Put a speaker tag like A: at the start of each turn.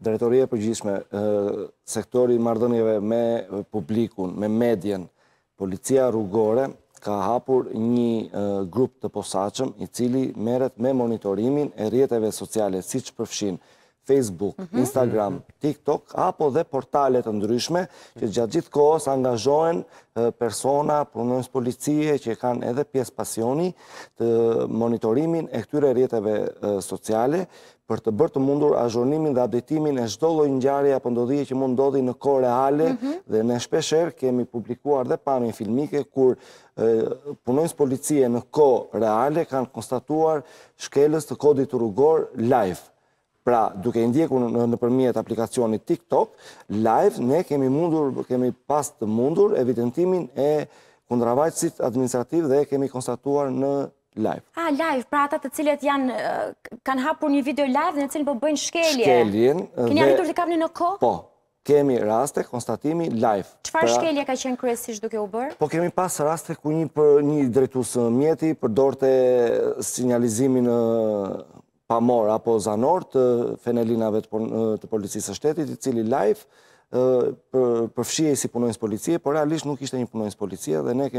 A: Drejtoria e përgjithshme, sektori i marrëdhënieve me publikun, me median, policia rrugore ka hapur një grup të posaçëm i cili merret me monitorimin e rrjeteve sociale siç përfshin Facebook, mhm. Instagram, mhm. TikTok, apo dhe portalet të ndryshme, që gjatë gjithë kohës angazhojen persona, punojnës policie, që kanë edhe pjesë pasioni të monitorimin e këtyre rjetëve sociale, për të bërë të mundur azhornimin dhe abditimin e shdolloj njari apo ndodhije që mund ndodhi në kohë reale, mhm. dhe në shpesher kemi publikuar dhe pamin filmike, kur punojnës policie në kohë reale kanë konstatuar shkeles të kodit rrugor live. Pra, duke ndjekur në, përmijet aplikacionit TikTok, live, ne kemi, mundur, kemi pas të mundur evidentimin e kundravajtësit administrativ dhe kemi konstatuar në live. A,
B: live, pra atat të cilët janë, eh, kanë hapur një video live dhe në cilën po bëjnë shkelje.
A: Shkeljen. Keni arritur të
B: kapni në ko? Po,
A: kemi raste, konstatimi live. Qëfar pra- shkelje
B: ka qenë kresisht duke u bërë?
A: Po kemi pas raste ku një, për një drejtusë eh, mjeti, për dorte eh, sinjalizimin në, pamor apo zanor të fenelinave të policisë së shtetit, i cili live i si punojnës policie, por realisht nuk ishte një punojnës policie dhe ne kemi